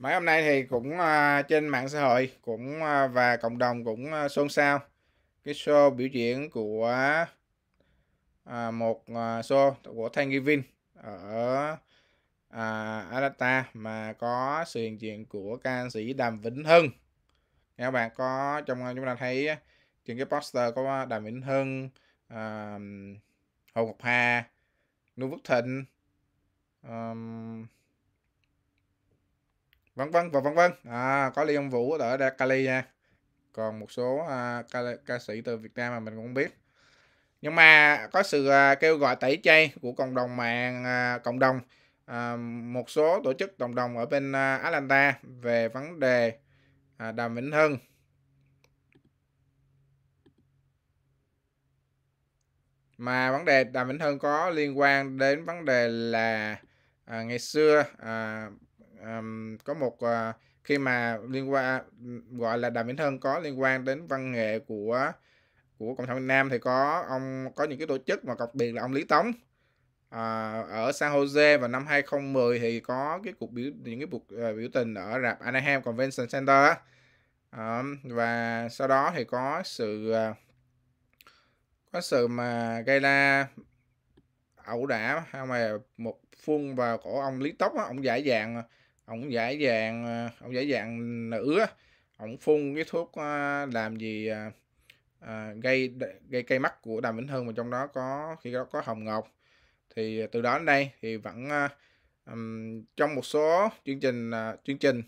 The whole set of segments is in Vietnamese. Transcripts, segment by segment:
mấy hôm nay thì cũng uh, trên mạng xã hội cũng uh, và cộng đồng cũng uh, xôn xao cái show biểu diễn của uh, một uh, show của Thanh Vin ở uh, Atlanta mà có sự hiện diện của ca sĩ Đàm Vĩnh Hưng Nếu các bạn có trong chúng ta thấy trên cái poster có Đàm Vĩnh Hưng uh, Hồ Ngọc Hà Nú Phước Thịnh um, vân vân và vân vân à, có Lê Ông Vũ ở Đa Cali nha còn một số à, ca, ca sĩ từ Việt Nam mà mình cũng biết nhưng mà có sự à, kêu gọi tẩy chay của cộng đồng mạng à, cộng đồng à, một số tổ chức cộng đồng ở bên à, Atlanta về vấn đề à, Đàm Vĩnh Hưng mà vấn đề Đàm Vĩnh Hưng có liên quan đến vấn đề là à, ngày xưa à, um, có một uh, khi mà liên quan gọi là Đàm Vĩnh Hưng có liên quan đến văn nghệ của của cộng sản Việt Nam thì có ông có những cái tổ chức mà đặc biệt là ông Lý Tống à, ở San Jose vào năm 2010 thì có cái cuộc biểu những cái cuộc uh, biểu tình ở rạp Anaheim Convention Center à, và sau đó thì có sự uh, có sự mà gây ra ẩu đả hay mà một phun vào cổ ông Lý Tốc ông giải dạng Ờ, ông dễ dàng ông dễ dàng nữa ông phun cái thuốc ờ, làm gì à, gây gây cây mắt của đàm vĩnh hưng mà trong đó có khi đó có hồng ngọc thì từ đó đến đây thì vẫn um, trong một số chương trình uh, chương trình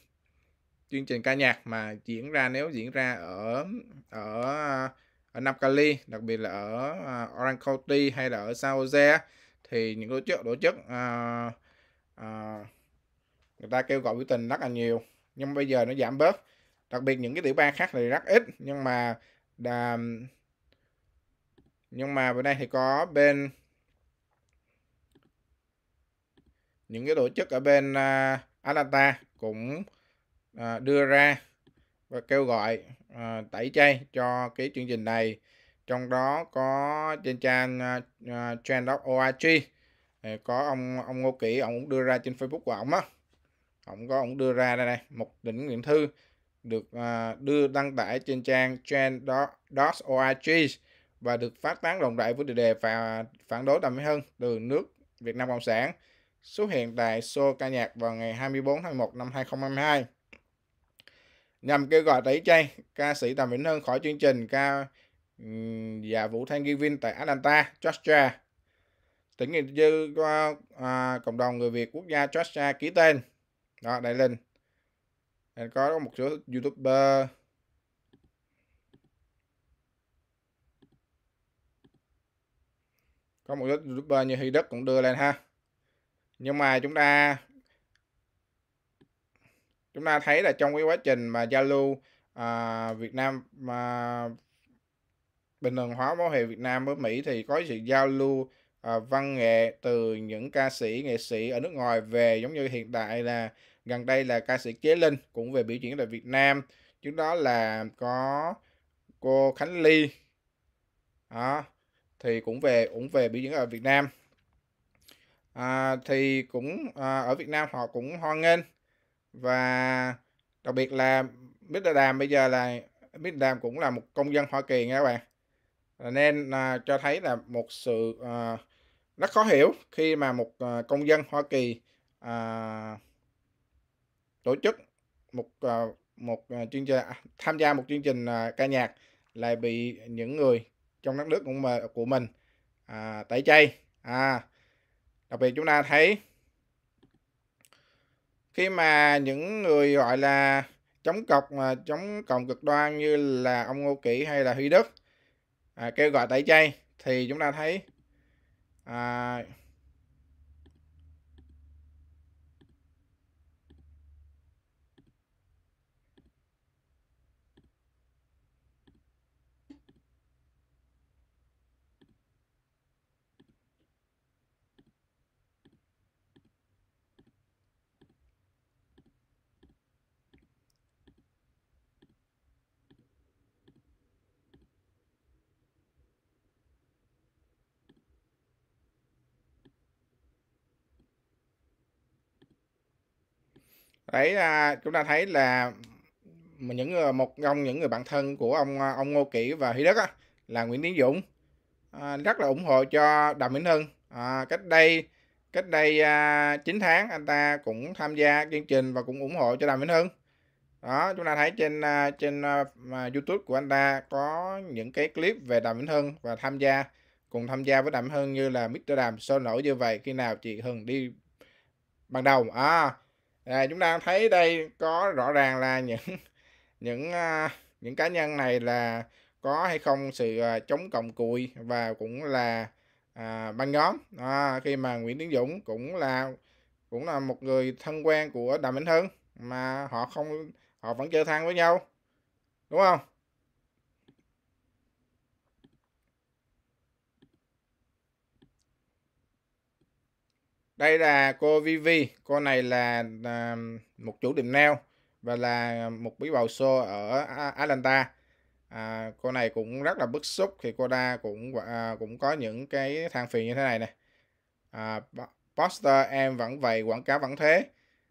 chương trình ca nhạc mà diễn ra nếu diễn ra ở ở ở Nam Cali đặc biệt là ở uh, Orange County hay là ở San Jose thì những tổ chức tổ chức uh, uh, người ta kêu gọi biểu tình rất là nhiều nhưng bây giờ nó giảm bớt đặc biệt những cái tiểu bang khác thì rất ít nhưng mà đà... nhưng mà bữa nay thì có bên những cái tổ chức ở bên uh, Atlanta cũng uh, đưa ra và kêu gọi uh, tẩy chay cho cái chương trình này trong đó có trên trang uh, trend.org có ông ông Ngô Kỷ ông cũng đưa ra trên Facebook của ông á ông có ông đưa ra đây này một định nguyện thư được à, đưa đăng tải trên trang trend.org và được phát tán rộng rãi với đề đề và phản đối đầm hơn từ nước Việt Nam Cộng sản xuất hiện tại show ca nhạc vào ngày 24 tháng 1 năm 2022 nhằm kêu gọi tẩy chay ca sĩ Đàm Vĩnh Hưng khỏi chương trình ca và dạ Vũ thanh Thanksgiving tại Atlanta, Georgia. Tỉnh nghiệp dư qua à, cộng đồng người Việt quốc gia Georgia ký tên đó đây lên anh có một số youtuber có một số youtuber như huy Đức cũng đưa lên ha nhưng mà chúng ta chúng ta thấy là trong cái quá trình mà Zalo à, Việt Nam mà bình thường hóa mối hệ Việt Nam với Mỹ thì có sự giao lưu à, văn nghệ từ những ca sĩ nghệ sĩ ở nước ngoài về giống như hiện tại là gần đây là ca sĩ Kế Linh cũng về biểu diễn tại Việt Nam trước đó là có cô Khánh Ly đó thì cũng về cũng về biểu diễn ở Việt Nam à, thì cũng à, ở Việt Nam họ cũng hoan nghênh và đặc biệt là Mr. Đàm bây giờ là Mr. Đàm cũng là một công dân Hoa Kỳ nha các bạn nên à, cho thấy là một sự à, rất khó hiểu khi mà một à, công dân Hoa Kỳ à, tổ chức một ờ, một ờ, chương trình à, tham gia một chương trình ờ, ca nhạc lại bị những người trong đất nước cũng mình, của mình à, tẩy chay à đặc biệt chúng ta thấy khi mà những người gọi là chống cọc mà chống cộng cực đoan như là ông Ngô Kỷ hay là Huy Đức à, kêu gọi tẩy chay thì chúng ta thấy à, đấy à, chúng ta thấy là những một trong những người bạn thân của ông à, ông Ngô Kỷ và Huy Đức á, là Nguyễn Tiến Dũng à, rất là ủng hộ cho Đàm Vĩnh Hưng à, cách đây cách đây à, 9 tháng anh ta cũng tham gia chương trình và cũng ủng hộ cho Đàm Vĩnh Hưng đó chúng ta thấy trên à, trên uh, YouTube của anh ta có những cái clip về Đàm Vĩnh Hưng và tham gia cùng tham gia với Đàm Vĩnh Hưng như là Mr Đàm sôi nổi như vậy khi nào chị Hưng đi ban đầu à à, chúng ta thấy đây có rõ ràng là những những à, những cá nhân này là có hay không sự à, chống cộng cùi và cũng là à, băng nhóm à, khi mà Nguyễn Tiến Dũng cũng là cũng là một người thân quen của Đàm Vĩnh Hưng mà họ không họ vẫn chơi thang với nhau đúng không đây là cô Vivi cô này là, à, một chủ điểm neo và là một bí bầu xô ở Atlanta à, cô này cũng rất là bức xúc thì cô ta cũng à, cũng có những cái than phiền như thế này nè à, poster em vẫn vậy quảng cáo vẫn thế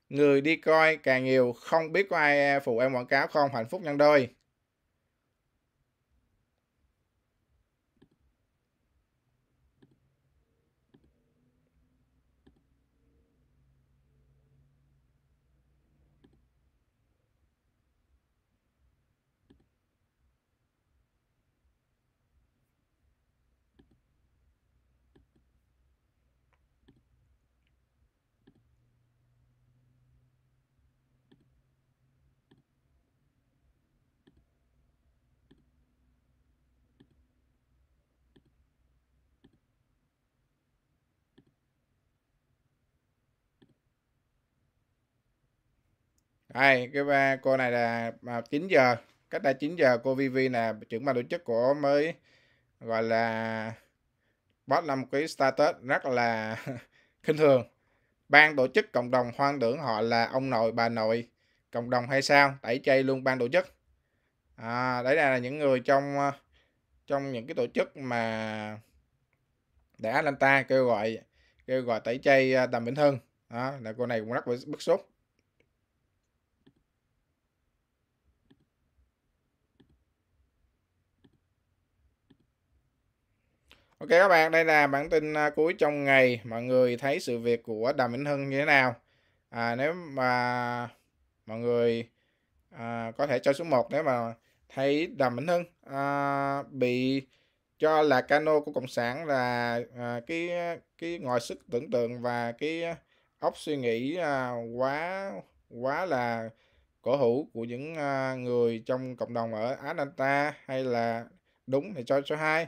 người đi coi càng nhiều không biết có ai à, phụ em quảng cáo không hạnh phúc nhân đôi Đây, cái ba cô này là 9 giờ, cách đây 9 giờ cô Vivi là trưởng ban tổ chức của mới gọi là boss năm cái status rất là khinh thường. Ban tổ chức cộng đồng hoang tưởng họ là ông nội bà nội cộng đồng hay sao, tẩy chay luôn ban tổ chức. À, đấy là những người trong ờ, trong những cái tổ chức mà đã Atlanta kêu gọi kêu gọi tẩy chay ờ, Đàm Vĩnh Hưng. Đó, là cô này cũng rất bức xúc Ok các bạn, đây là bản tin à, cuối trong ngày. Mọi người thấy sự việc của Đàm Vĩnh Hưng như thế nào? À, nếu mà mọi người à, có thể cho số 1 nếu mà thấy Đàm Vĩnh Hưng à, bị cho là cano của cộng sản là à, cái cái ngòi sức tưởng tượng và cái óc suy nghĩ à, quá quá là cổ hữu của những à, người trong cộng đồng ở Á Delta hay là đúng thì cho số 2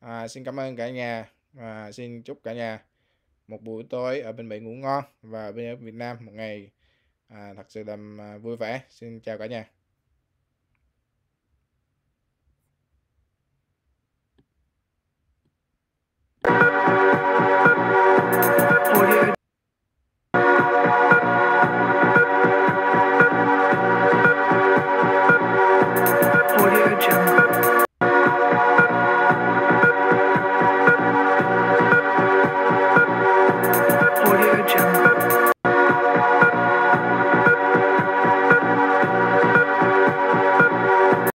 À, xin cảm ơn cả nhà và xin chúc cả nhà một buổi tối ở bên Mỹ ngủ ngon và bên Việt Nam một ngày à, thật sự làm à, vui vẻ. Xin chào cả nhà.